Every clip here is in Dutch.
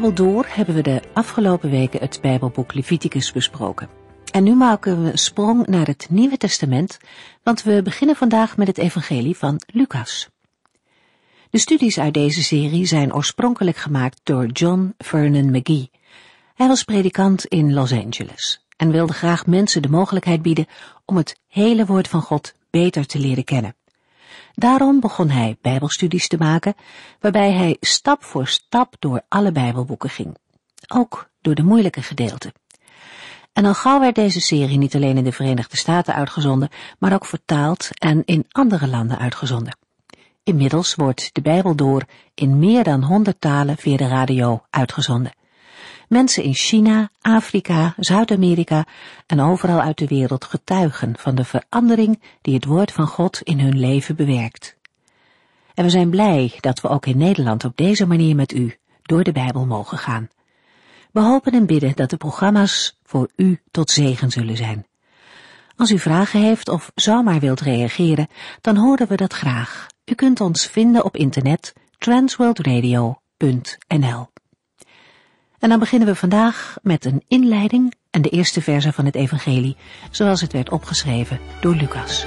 Bijbel door hebben we de afgelopen weken het Bijbelboek Leviticus besproken. En nu maken we een sprong naar het Nieuwe Testament, want we beginnen vandaag met het Evangelie van Lucas. De studies uit deze serie zijn oorspronkelijk gemaakt door John Vernon McGee. Hij was predikant in Los Angeles en wilde graag mensen de mogelijkheid bieden om het hele woord van God beter te leren kennen. Daarom begon hij bijbelstudies te maken, waarbij hij stap voor stap door alle bijbelboeken ging. Ook door de moeilijke gedeelten. En al gauw werd deze serie niet alleen in de Verenigde Staten uitgezonden, maar ook vertaald en in andere landen uitgezonden. Inmiddels wordt de Bijbel door in meer dan honderd talen via de radio uitgezonden. Mensen in China, Afrika, Zuid-Amerika en overal uit de wereld getuigen van de verandering die het woord van God in hun leven bewerkt. En we zijn blij dat we ook in Nederland op deze manier met u door de Bijbel mogen gaan. We hopen en bidden dat de programma's voor u tot zegen zullen zijn. Als u vragen heeft of zomaar wilt reageren, dan horen we dat graag. U kunt ons vinden op internet transworldradio.nl. En dan beginnen we vandaag met een inleiding en de eerste verse van het Evangelie, zoals het werd opgeschreven door Lucas.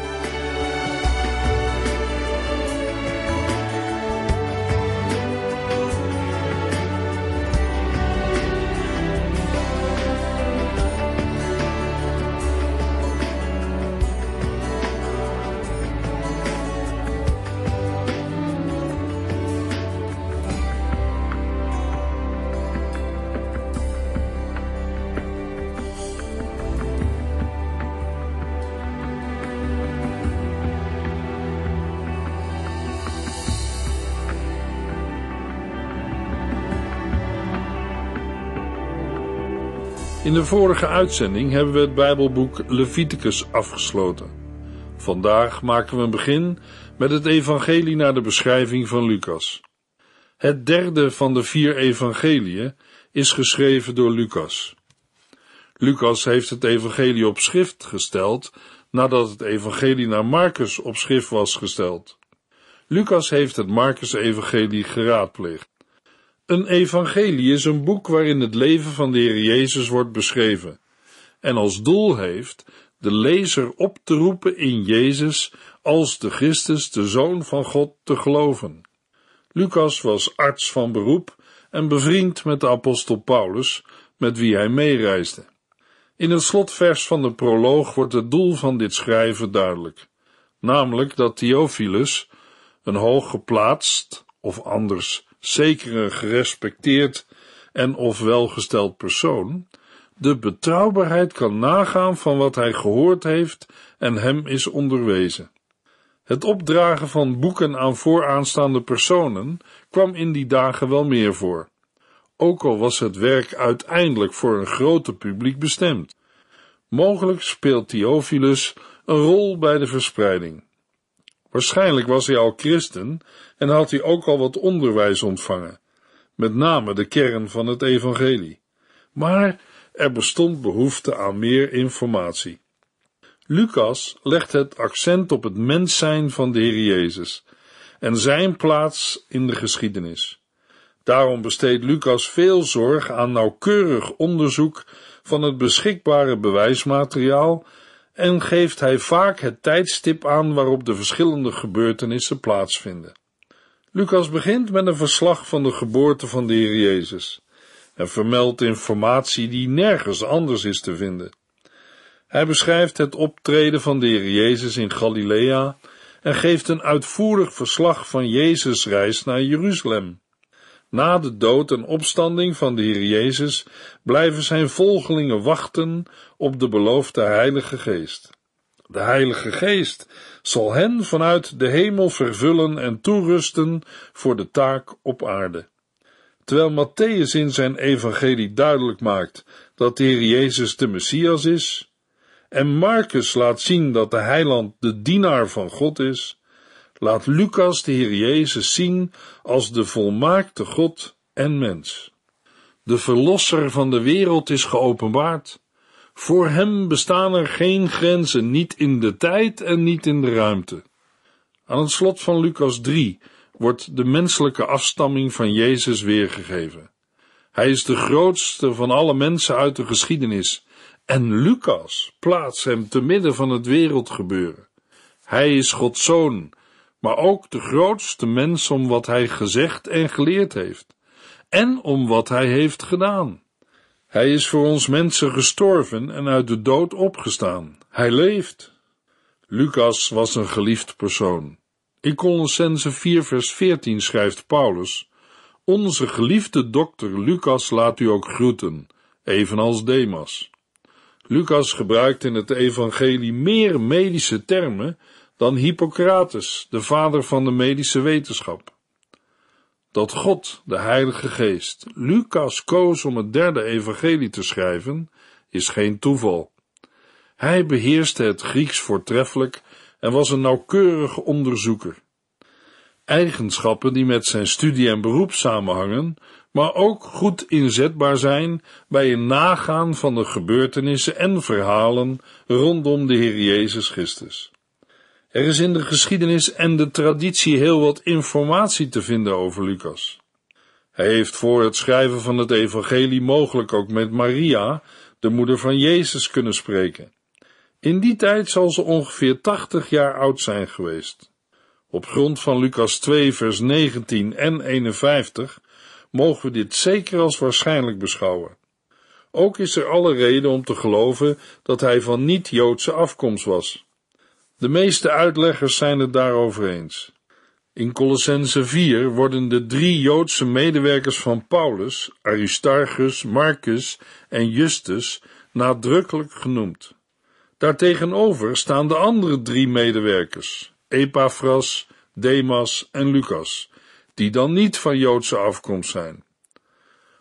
In de vorige uitzending hebben we het Bijbelboek Leviticus afgesloten. Vandaag maken we een begin met het evangelie naar de beschrijving van Lucas. Het derde van de vier evangeliën is geschreven door Lucas. Lucas heeft het evangelie op schrift gesteld nadat het evangelie naar Marcus op schrift was gesteld. Lucas heeft het Marcus-evangelie geraadpleegd. Een evangelie is een boek waarin het leven van de Heer Jezus wordt beschreven en als doel heeft de lezer op te roepen in Jezus als de Christus, de Zoon van God, te geloven. Lucas was arts van beroep en bevriend met de apostel Paulus, met wie hij meereisde. In het slotvers van de proloog wordt het doel van dit schrijven duidelijk, namelijk dat Theophilus, een hooggeplaatst, of anders een gerespecteerd en of welgesteld persoon, de betrouwbaarheid kan nagaan van wat hij gehoord heeft en hem is onderwezen. Het opdragen van boeken aan vooraanstaande personen kwam in die dagen wel meer voor, ook al was het werk uiteindelijk voor een groter publiek bestemd. Mogelijk speelt Theophilus een rol bij de verspreiding. Waarschijnlijk was hij al christen en had hij ook al wat onderwijs ontvangen, met name de kern van het evangelie. Maar er bestond behoefte aan meer informatie. Lucas legt het accent op het mens zijn van de Heer Jezus en zijn plaats in de geschiedenis. Daarom besteedt Lucas veel zorg aan nauwkeurig onderzoek van het beschikbare bewijsmateriaal en geeft hij vaak het tijdstip aan waarop de verschillende gebeurtenissen plaatsvinden. Lucas begint met een verslag van de geboorte van de Heer Jezus en vermeldt informatie die nergens anders is te vinden. Hij beschrijft het optreden van de Heer Jezus in Galilea en geeft een uitvoerig verslag van Jezus' reis naar Jeruzalem. Na de dood en opstanding van de Heer Jezus blijven zijn volgelingen wachten op de beloofde Heilige Geest. De Heilige Geest zal hen vanuit de hemel vervullen en toerusten voor de taak op aarde. Terwijl Matthäus in zijn evangelie duidelijk maakt dat de Heer Jezus de Messias is, en Marcus laat zien dat de heiland de dienaar van God is, laat Lucas de Heer Jezus zien als de volmaakte God en mens. De Verlosser van de wereld is geopenbaard, voor hem bestaan er geen grenzen, niet in de tijd en niet in de ruimte. Aan het slot van Lucas 3 wordt de menselijke afstamming van Jezus weergegeven. Hij is de grootste van alle mensen uit de geschiedenis. En Lucas plaatst hem te midden van het wereldgebeuren. Hij is Gods zoon, maar ook de grootste mens om wat hij gezegd en geleerd heeft, en om wat hij heeft gedaan. Hij is voor ons mensen gestorven en uit de dood opgestaan. Hij leeft. Lucas was een geliefd persoon. In Colossense 4 vers 14 schrijft Paulus, Onze geliefde dokter Lucas laat u ook groeten, evenals Demas. Lucas gebruikt in het evangelie meer medische termen dan Hippocrates, de vader van de medische wetenschap dat God, de Heilige Geest, Lucas koos om het derde evangelie te schrijven, is geen toeval. Hij beheerste het Grieks voortreffelijk en was een nauwkeurig onderzoeker. Eigenschappen die met zijn studie en beroep samenhangen, maar ook goed inzetbaar zijn bij een nagaan van de gebeurtenissen en verhalen rondom de Heer Jezus Christus. Er is in de geschiedenis en de traditie heel wat informatie te vinden over Lucas. Hij heeft voor het schrijven van het evangelie mogelijk ook met Maria, de moeder van Jezus, kunnen spreken. In die tijd zal ze ongeveer 80 jaar oud zijn geweest. Op grond van Lucas 2, vers 19 en 51 mogen we dit zeker als waarschijnlijk beschouwen. Ook is er alle reden om te geloven dat hij van niet-Joodse afkomst was. De meeste uitleggers zijn het daarover eens. In Colossense 4 worden de drie Joodse medewerkers van Paulus, Aristarchus, Marcus en Justus, nadrukkelijk genoemd. Daartegenover staan de andere drie medewerkers, Epaphras, Demas en Lucas, die dan niet van Joodse afkomst zijn.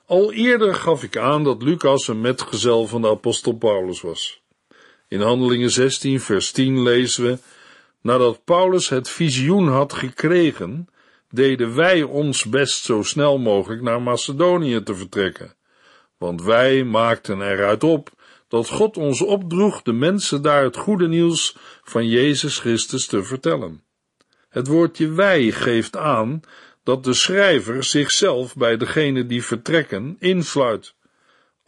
Al eerder gaf ik aan dat Lucas een metgezel van de apostel Paulus was. In Handelingen 16, vers 10 lezen we: Nadat Paulus het visioen had gekregen, deden wij ons best zo snel mogelijk naar Macedonië te vertrekken. Want wij maakten eruit op dat God ons opdroeg de mensen daar het goede nieuws van Jezus Christus te vertellen. Het woordje wij geeft aan dat de schrijver zichzelf bij degene die vertrekken insluit.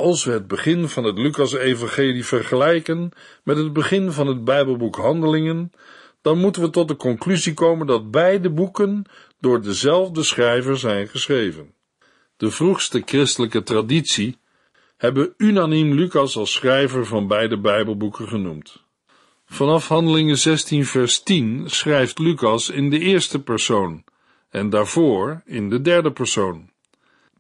Als we het begin van het Lucas-evangelie vergelijken met het begin van het Bijbelboek Handelingen, dan moeten we tot de conclusie komen dat beide boeken door dezelfde schrijver zijn geschreven. De vroegste christelijke traditie hebben unaniem Lucas als schrijver van beide Bijbelboeken genoemd. Vanaf Handelingen 16 vers 10 schrijft Lucas in de eerste persoon en daarvoor in de derde persoon.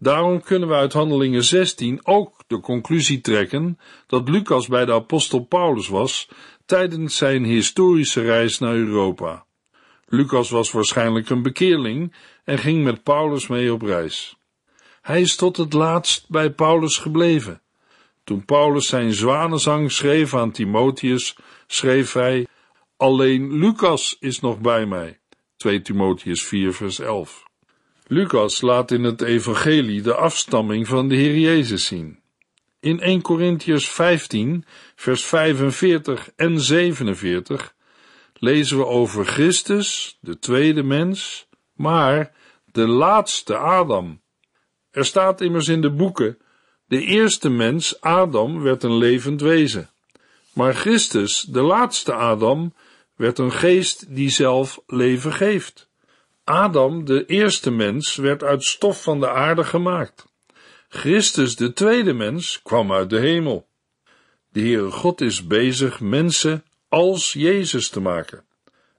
Daarom kunnen we uit Handelingen 16 ook de conclusie trekken dat Lucas bij de apostel Paulus was tijdens zijn historische reis naar Europa. Lucas was waarschijnlijk een bekeerling en ging met Paulus mee op reis. Hij is tot het laatst bij Paulus gebleven. Toen Paulus zijn zwanenzang schreef aan Timotheus, schreef hij: Alleen Lucas is nog bij mij. 2 Timotheus 4, vers 11. Lucas laat in het evangelie de afstamming van de Heer Jezus zien. In 1 Korintiërs 15, vers 45 en 47 lezen we over Christus, de tweede mens, maar de laatste Adam. Er staat immers in de boeken: de eerste mens, Adam, werd een levend wezen. Maar Christus, de laatste Adam, werd een geest die zelf leven geeft. Adam, de eerste mens, werd uit stof van de aarde gemaakt. Christus, de tweede mens, kwam uit de hemel. De Heere God is bezig mensen als Jezus te maken.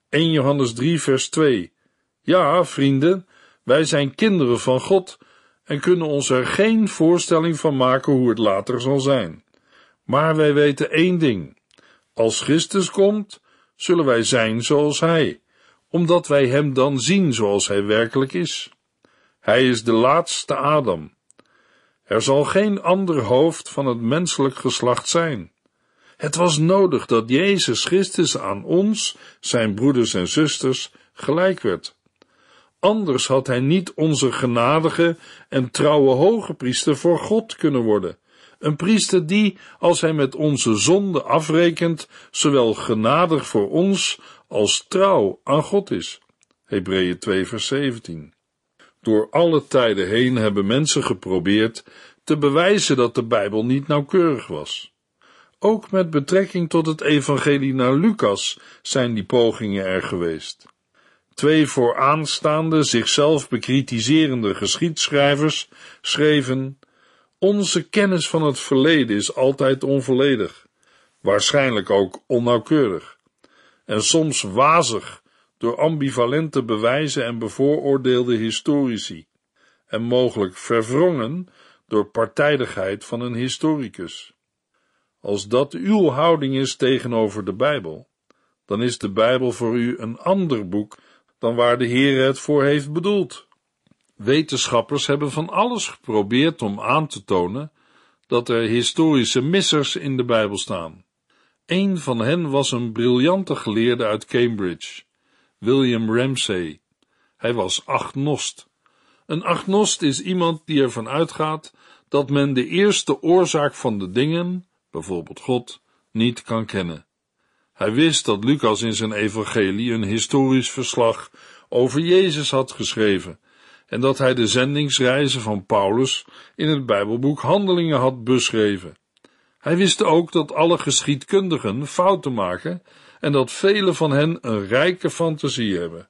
1 Johannes 3, vers 2. Ja, vrienden, wij zijn kinderen van God en kunnen ons er geen voorstelling van maken hoe het later zal zijn. Maar wij weten één ding: als Christus komt, zullen wij zijn zoals Hij omdat wij hem dan zien zoals hij werkelijk is. Hij is de laatste Adam. Er zal geen ander hoofd van het menselijk geslacht zijn. Het was nodig dat Jezus Christus aan ons, zijn broeders en zusters, gelijk werd. Anders had hij niet onze genadige en trouwe hoge priester voor God kunnen worden. Een priester die, als hij met onze zonde afrekent, zowel genadig voor ons als trouw aan God is. Hebreeën 2 vers 17. Door alle tijden heen hebben mensen geprobeerd te bewijzen dat de Bijbel niet nauwkeurig was. Ook met betrekking tot het evangelie naar Lucas zijn die pogingen er geweest. Twee vooraanstaande, zichzelf bekritiserende geschiedschrijvers schreven: Onze kennis van het verleden is altijd onvolledig, waarschijnlijk ook onnauwkeurig en soms wazig door ambivalente bewijzen en bevooroordeelde historici, en mogelijk verwrongen door partijdigheid van een historicus. Als dat uw houding is tegenover de Bijbel, dan is de Bijbel voor u een ander boek dan waar de Heer het voor heeft bedoeld. Wetenschappers hebben van alles geprobeerd om aan te tonen dat er historische missers in de Bijbel staan. Een van hen was een briljante geleerde uit Cambridge, William Ramsay. Hij was agnost. Een agnost is iemand die ervan uitgaat dat men de eerste oorzaak van de dingen, bijvoorbeeld God, niet kan kennen. Hij wist dat Lucas in zijn evangelie een historisch verslag over Jezus had geschreven en dat hij de zendingsreizen van Paulus in het Bijbelboek Handelingen had beschreven. Hij wist ook dat alle geschiedkundigen fouten maken en dat velen van hen een rijke fantasie hebben.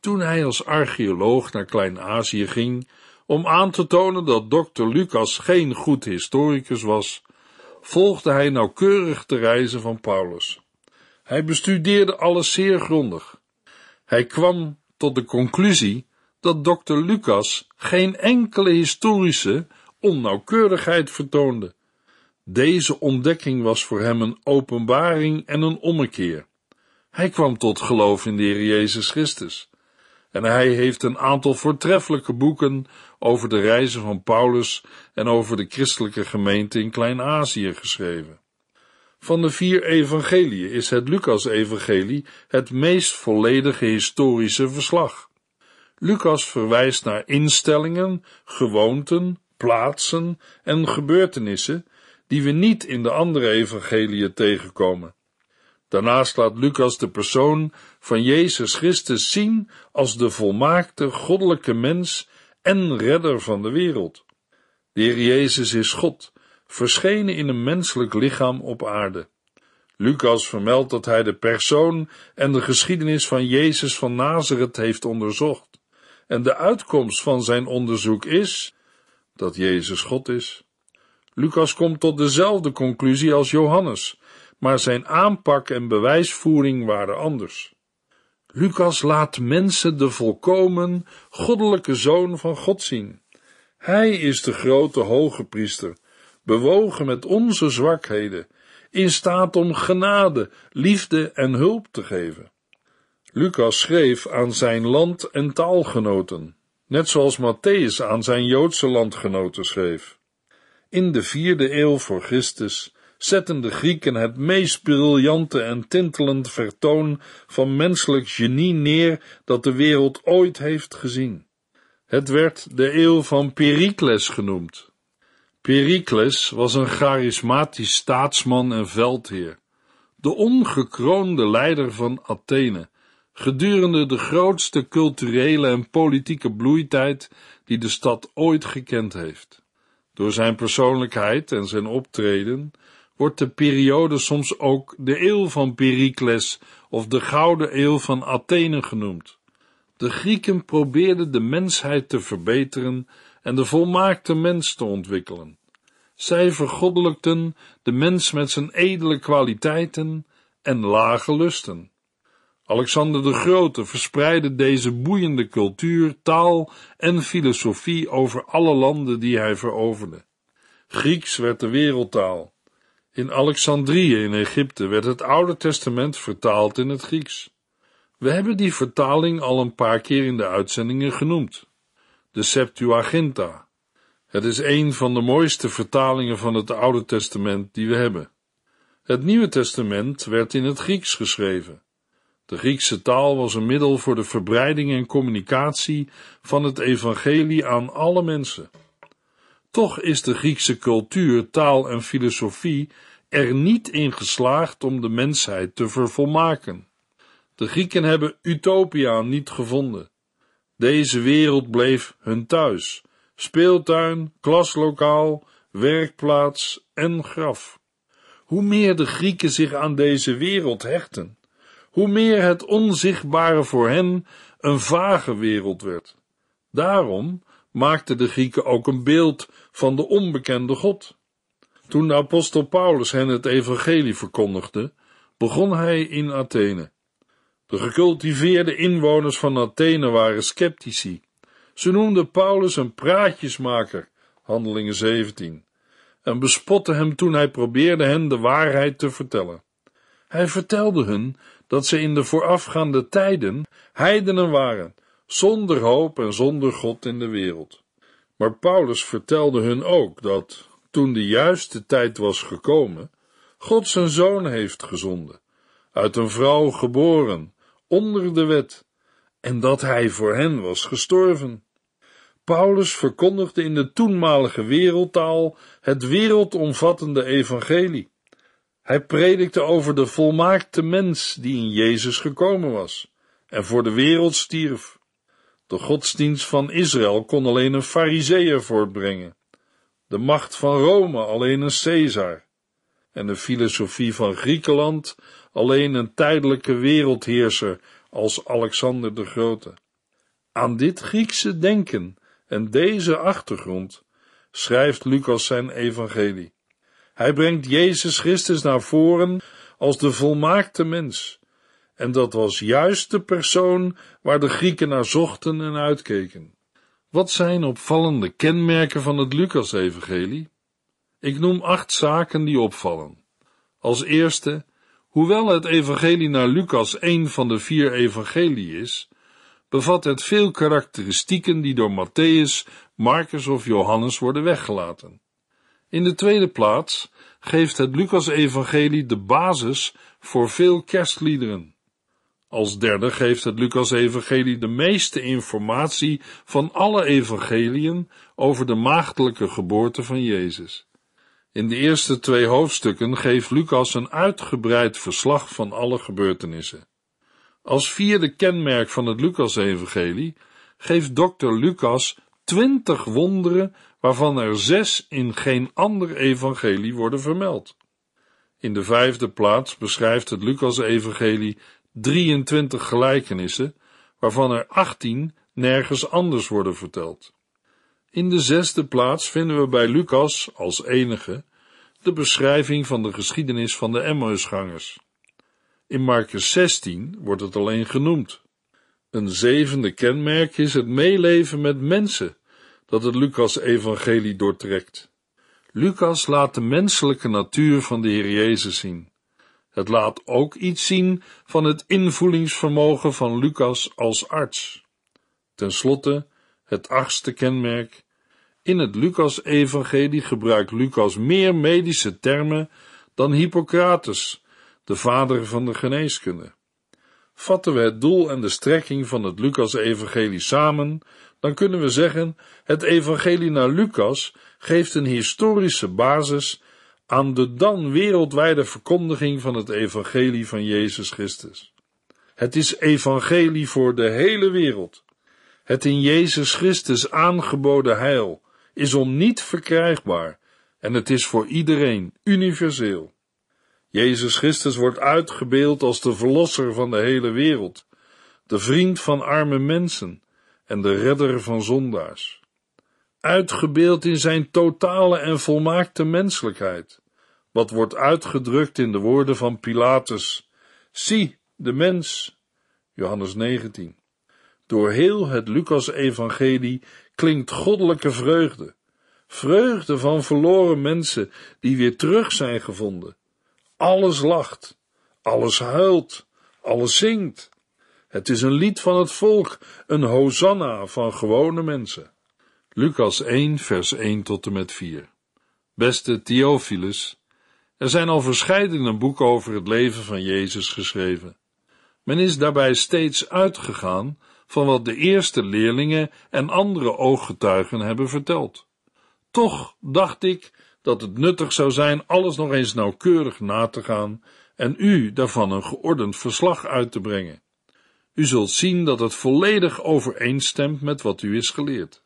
Toen hij als archeoloog naar Klein-Azië ging om aan te tonen dat dokter Lucas geen goed historicus was, volgde hij nauwkeurig de reizen van Paulus. Hij bestudeerde alles zeer grondig. Hij kwam tot de conclusie dat dokter Lucas geen enkele historische onnauwkeurigheid vertoonde. Deze ontdekking was voor hem een openbaring en een ommekeer. Hij kwam tot geloof in de Heer Jezus Christus. En hij heeft een aantal voortreffelijke boeken over de reizen van Paulus en over de christelijke gemeente in Klein-Azië geschreven. Van de vier evangeliën is het Lucas-evangelie het meest volledige historische verslag. Lucas verwijst naar instellingen, gewoonten, plaatsen en gebeurtenissen die we niet in de andere evangeliën tegenkomen. Daarnaast laat Lucas de persoon van Jezus Christus zien als de volmaakte goddelijke mens en redder van de wereld. De Heer Jezus is God, verschenen in een menselijk lichaam op aarde. Lucas vermeldt dat hij de persoon en de geschiedenis van Jezus van Nazareth heeft onderzocht. En de uitkomst van zijn onderzoek is dat Jezus God is. Lucas komt tot dezelfde conclusie als Johannes, maar zijn aanpak en bewijsvoering waren anders. Lucas laat mensen de volkomen goddelijke zoon van God zien. Hij is de grote hoge priester, bewogen met onze zwakheden, in staat om genade, liefde en hulp te geven. Lucas schreef aan zijn land- en taalgenoten, net zoals Matthäus aan zijn Joodse landgenoten schreef. In de vierde eeuw voor Christus zetten de Grieken het meest briljante en tintelend vertoon van menselijk genie neer dat de wereld ooit heeft gezien. Het werd de eeuw van Pericles genoemd. Pericles was een charismatisch staatsman en veldheer, de ongekroonde leider van Athene, gedurende de grootste culturele en politieke bloeitijd die de stad ooit gekend heeft. Door zijn persoonlijkheid en zijn optreden wordt de periode soms ook de eeuw van Pericles of de gouden eeuw van Athene genoemd. De Grieken probeerden de mensheid te verbeteren en de volmaakte mens te ontwikkelen. Zij vergoddelijkten de mens met zijn edele kwaliteiten en lage lusten. Alexander de Grote verspreidde deze boeiende cultuur, taal en filosofie over alle landen die hij veroverde. Grieks werd de wereldtaal. In Alexandrië in Egypte werd het Oude Testament vertaald in het Grieks. We hebben die vertaling al een paar keer in de uitzendingen genoemd. De Septuaginta. Het is een van de mooiste vertalingen van het Oude Testament die we hebben. Het Nieuwe Testament werd in het Grieks geschreven. De Griekse taal was een middel voor de verbreiding en communicatie van het evangelie aan alle mensen. Toch is de Griekse cultuur, taal en filosofie er niet in geslaagd om de mensheid te vervolmaken. De Grieken hebben utopia niet gevonden. Deze wereld bleef hun thuis, speeltuin, klaslokaal, werkplaats en graf. Hoe meer de Grieken zich aan deze wereld hechten, hoe meer het onzichtbare voor hen een vage wereld werd. Daarom maakten de Grieken ook een beeld van de onbekende God. Toen de apostel Paulus hen het evangelie verkondigde, begon hij in Athene. De gecultiveerde inwoners van Athene waren sceptici. Ze noemden Paulus een praatjesmaker, handelingen 17, en bespotten hem toen hij probeerde hen de waarheid te vertellen. Hij vertelde hun dat ze in de voorafgaande tijden heidenen waren, zonder hoop en zonder God in de wereld. Maar Paulus vertelde hun ook dat, toen de juiste tijd was gekomen, God zijn zoon heeft gezonden, uit een vrouw geboren, onder de wet, en dat hij voor hen was gestorven. Paulus verkondigde in de toenmalige wereldtaal het wereldomvattende evangelie. Hij predikte over de volmaakte mens die in Jezus gekomen was en voor de wereld stierf. De godsdienst van Israël kon alleen een fariseer voortbrengen, de macht van Rome alleen een Caesar en de filosofie van Griekenland alleen een tijdelijke wereldheerser als Alexander de Grote. Aan dit Griekse denken en deze achtergrond schrijft Lucas zijn evangelie. Hij brengt Jezus Christus naar voren als de volmaakte mens. En dat was juist de persoon waar de Grieken naar zochten en uitkeken. Wat zijn opvallende kenmerken van het Lucas-evangelie? Ik noem acht zaken die opvallen. Als eerste, hoewel het evangelie naar Lucas één van de vier evangelie is, bevat het veel karakteristieken die door Matthäus, Marcus of Johannes worden weggelaten. In de tweede plaats geeft het Lucas-evangelie de basis voor veel kerstliederen. Als derde geeft het Lucas-evangelie de meeste informatie van alle evangeliën over de maagdelijke geboorte van Jezus. In de eerste twee hoofdstukken geeft Lucas een uitgebreid verslag van alle gebeurtenissen. Als vierde kenmerk van het Lucas-evangelie geeft dokter Lucas twintig wonderen waarvan er zes in geen ander evangelie worden vermeld. In de vijfde plaats beschrijft het Lucas-evangelie 23 gelijkenissen, waarvan er 18 nergens anders worden verteld. In de zesde plaats vinden we bij Lucas, als enige, de beschrijving van de geschiedenis van de Emmausgangers. In Marcus 16 wordt het alleen genoemd. Een zevende kenmerk is het meeleven met mensen dat het Lucas-evangelie doortrekt. Lucas laat de menselijke natuur van de Heer Jezus zien. Het laat ook iets zien van het invoelingsvermogen van Lucas als arts. Ten slotte, het achtste kenmerk. In het Lucas-evangelie gebruikt Lucas meer medische termen dan Hippocrates, de vader van de geneeskunde. Vatten we het doel en de strekking van het Lucas-evangelie samen, dan kunnen we zeggen: het Evangelie naar Lucas geeft een historische basis aan de dan wereldwijde verkondiging van het Evangelie van Jezus Christus. Het is Evangelie voor de hele wereld. Het in Jezus Christus aangeboden heil is om niet verkrijgbaar en het is voor iedereen universeel. Jezus Christus wordt uitgebeeld als de verlosser van de hele wereld, de vriend van arme mensen en de redder van zondaars. Uitgebeeld in zijn totale en volmaakte menselijkheid, wat wordt uitgedrukt in de woorden van Pilatus: Zie, de mens. Johannes 19. Door heel het Lucas-evangelie klinkt goddelijke vreugde, vreugde van verloren mensen die weer terug zijn gevonden. Alles lacht, alles huilt, alles zingt, het is een lied van het volk, een hosanna van gewone mensen. Lucas 1, vers 1 tot en met 4. Beste Theophilus, er zijn al verscheidene boeken over het leven van Jezus geschreven. Men is daarbij steeds uitgegaan van wat de eerste leerlingen en andere ooggetuigen hebben verteld. Toch dacht ik dat het nuttig zou zijn alles nog eens nauwkeurig na te gaan en u daarvan een geordend verslag uit te brengen. U zult zien dat het volledig overeenstemt met wat u is geleerd.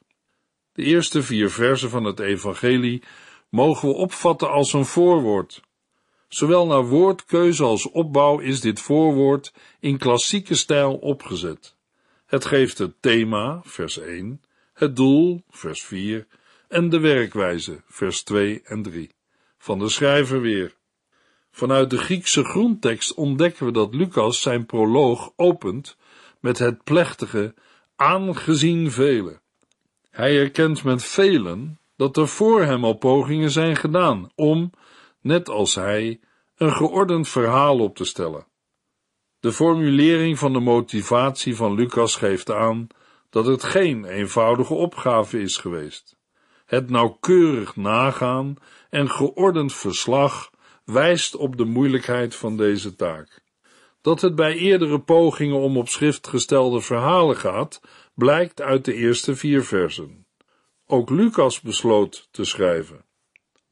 De eerste vier versen van het Evangelie mogen we opvatten als een voorwoord. Zowel naar woordkeuze als opbouw is dit voorwoord in klassieke stijl opgezet. Het geeft het thema, vers 1, het doel, vers 4, en de werkwijze, vers 2 en 3, van de schrijver weer. Vanuit de Griekse grondtekst ontdekken we dat Lucas zijn proloog opent met het plechtige, aangezien velen. Hij erkent met velen dat er voor hem al pogingen zijn gedaan om, net als hij, een geordend verhaal op te stellen. De formulering van de motivatie van Lucas geeft aan dat het geen eenvoudige opgave is geweest. Het nauwkeurig nagaan en geordend verslag wijst op de moeilijkheid van deze taak. Dat het bij eerdere pogingen om op schrift gestelde verhalen gaat, blijkt uit de eerste vier versen. Ook Lucas besloot te schrijven.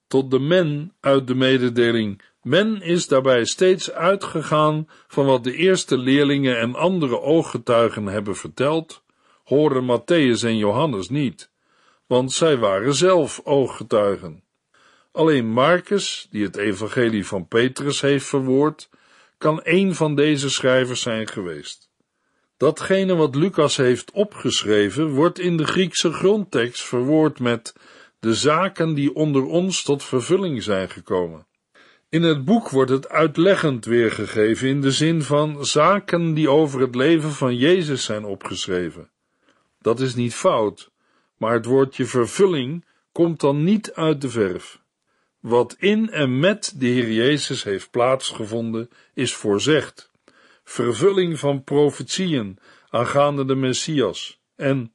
Tot de men uit de mededeling. Men is daarbij steeds uitgegaan van wat de eerste leerlingen en andere ooggetuigen hebben verteld, horen Matthäus en Johannes niet, want zij waren zelf ooggetuigen. Alleen Marcus, die het evangelie van Petrus heeft verwoord, kan één van deze schrijvers zijn geweest. Datgene wat Lucas heeft opgeschreven wordt in de Griekse grondtekst verwoord met de zaken die onder ons tot vervulling zijn gekomen. In het boek wordt het uitleggend weergegeven in de zin van zaken die over het leven van Jezus zijn opgeschreven. Dat is niet fout, maar het woordje vervulling komt dan niet uit de verf. Wat in en met de Heer Jezus heeft plaatsgevonden, is voorzegd. Vervulling van profetieën aangaande de Messias. En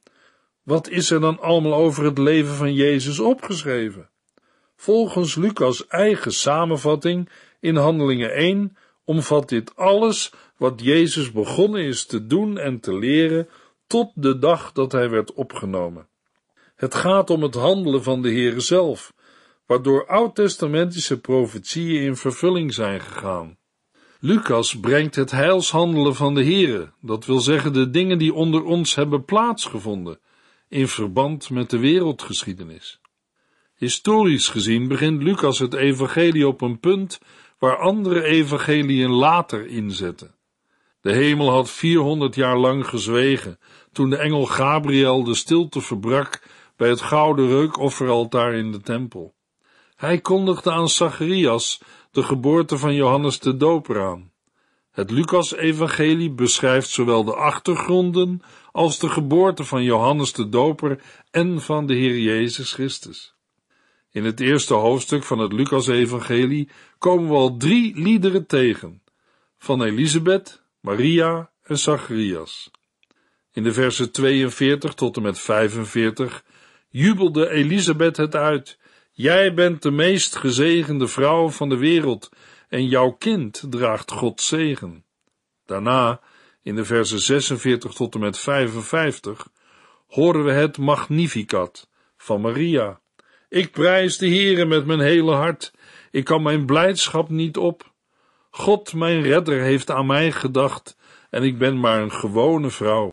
wat is er dan allemaal over het leven van Jezus opgeschreven? Volgens Lucas' eigen samenvatting in Handelingen 1 omvat dit alles wat Jezus begonnen is te doen en te leren tot de dag dat hij werd opgenomen. Het gaat om het handelen van de Heer zelf waardoor oud-testamentische profetieën in vervulling zijn gegaan. Lucas brengt het heilshandelen van de Here, dat wil zeggen de dingen die onder ons hebben plaatsgevonden, in verband met de wereldgeschiedenis. Historisch gezien begint Lucas het evangelie op een punt waar andere evangelieën later inzetten. De hemel had 400 jaar lang gezwegen toen de engel Gabriel de stilte verbrak bij het gouden reukofferaltaar in de tempel. Hij kondigde aan Zacharias de geboorte van Johannes de Doper aan. Het Lucas-evangelie beschrijft zowel de achtergronden als de geboorte van Johannes de Doper en van de Heer Jezus Christus. In het eerste hoofdstuk van het Lucas-evangelie komen we al drie liederen tegen: van Elisabeth, Maria en Zacharias. In de versen 42 tot en met 45 jubelde Elisabeth het uit Jij bent de meest gezegende vrouw van de wereld en jouw kind draagt Gods zegen. Daarna, in de versen 46 tot en met 55, horen we het Magnificat van Maria. Ik prijs de Heere met mijn hele hart. Ik kan mijn blijdschap niet op. God, mijn redder, heeft aan mij gedacht en ik ben maar een gewone vrouw.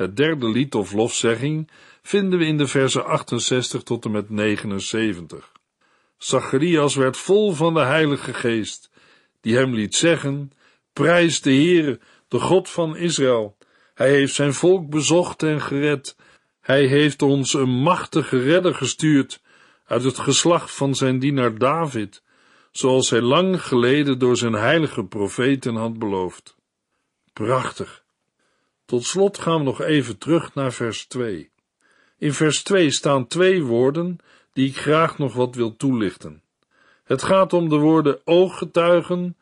Het derde lied of lofzegging vinden we in de versen 68 tot en met 79. Zacharias werd vol van de Heilige Geest, die hem liet zeggen: Prijs de Heer, de God van Israël. Hij heeft zijn volk bezocht en gered. Hij heeft ons een machtige redder gestuurd uit het geslacht van zijn dienaar David, zoals hij lang geleden door zijn heilige profeten had beloofd. Prachtig tot slot gaan we nog even terug naar vers 2. In vers 2 staan twee woorden die ik graag nog wat wil toelichten. Het gaat om de woorden ooggetuigen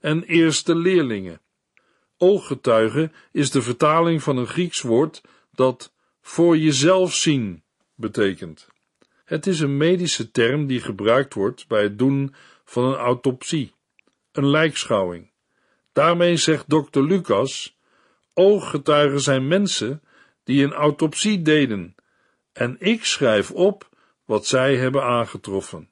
en eerste leerlingen. Ooggetuigen is de vertaling van een Grieks woord dat voor jezelf zien betekent. Het is een medische term die gebruikt wordt bij het doen van een autopsie, een lijkschouwing. Daarmee zegt dokter Lucas ooggetuigen zijn mensen die een autopsie deden, en ik schrijf op wat zij hebben aangetroffen.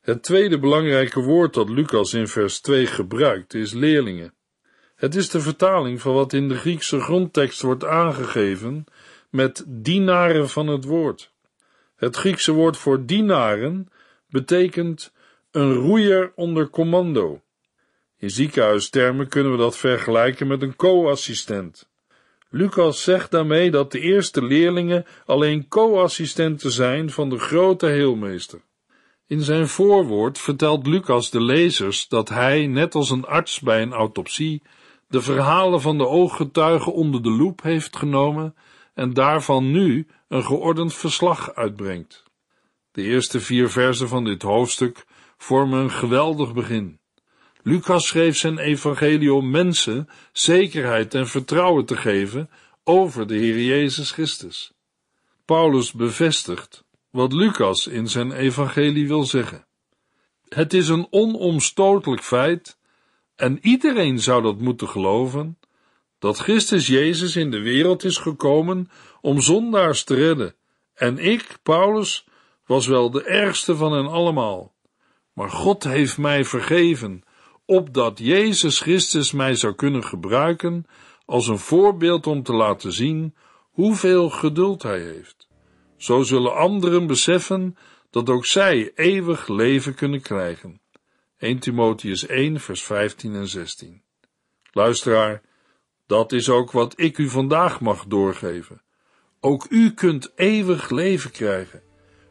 Het tweede belangrijke woord dat Lucas in vers 2 gebruikt is leerlingen. Het is de vertaling van wat in de Griekse grondtekst wordt aangegeven met dienaren van het woord. Het Griekse woord voor dienaren betekent een roeier onder commando in ziekenhuistermen kunnen we dat vergelijken met een co-assistent. Lucas zegt daarmee dat de eerste leerlingen alleen co-assistenten zijn van de grote heelmeester. In zijn voorwoord vertelt Lucas de lezers dat hij, net als een arts bij een autopsie, de verhalen van de ooggetuigen onder de loep heeft genomen en daarvan nu een geordend verslag uitbrengt. De eerste vier versen van dit hoofdstuk vormen een geweldig begin. Lucas schreef zijn evangelie om mensen zekerheid en vertrouwen te geven over de Heer Jezus Christus. Paulus bevestigt wat Lucas in zijn evangelie wil zeggen. Het is een onomstotelijk feit, en iedereen zou dat moeten geloven, dat Christus Jezus in de wereld is gekomen om zondaars te redden, en ik, Paulus, was wel de ergste van hen allemaal. Maar God heeft mij vergeven opdat Jezus Christus mij zou kunnen gebruiken als een voorbeeld om te laten zien hoeveel geduld hij heeft. Zo zullen anderen beseffen dat ook zij eeuwig leven kunnen krijgen. 1 Timotheus 1, vers 15 en 16. Luisteraar, dat is ook wat ik u vandaag mag doorgeven. Ook u kunt eeuwig leven krijgen.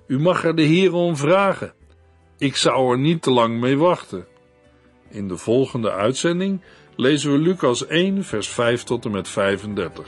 U mag er de Heer om vragen. Ik zou er niet te lang mee wachten. In de volgende uitzending lezen we Lucas 1, vers 5 tot en met 35.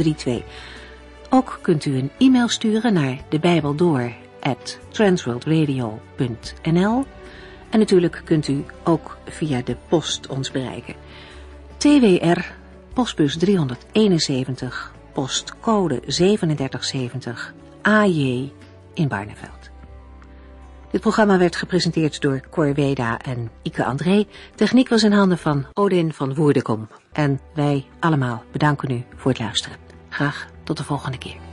3:2. Ook kunt u een e-mail sturen naar de Bijbel at en natuurlijk kunt u ook via de post ons bereiken. TWR, postbus 371, postcode 3770, AJ in Barneveld. Dit programma werd gepresenteerd door Cor Weda en Ike André. Techniek was in handen van Odin van Woerdekom. En wij allemaal bedanken u voor het luisteren. Graag tot de volgende keer.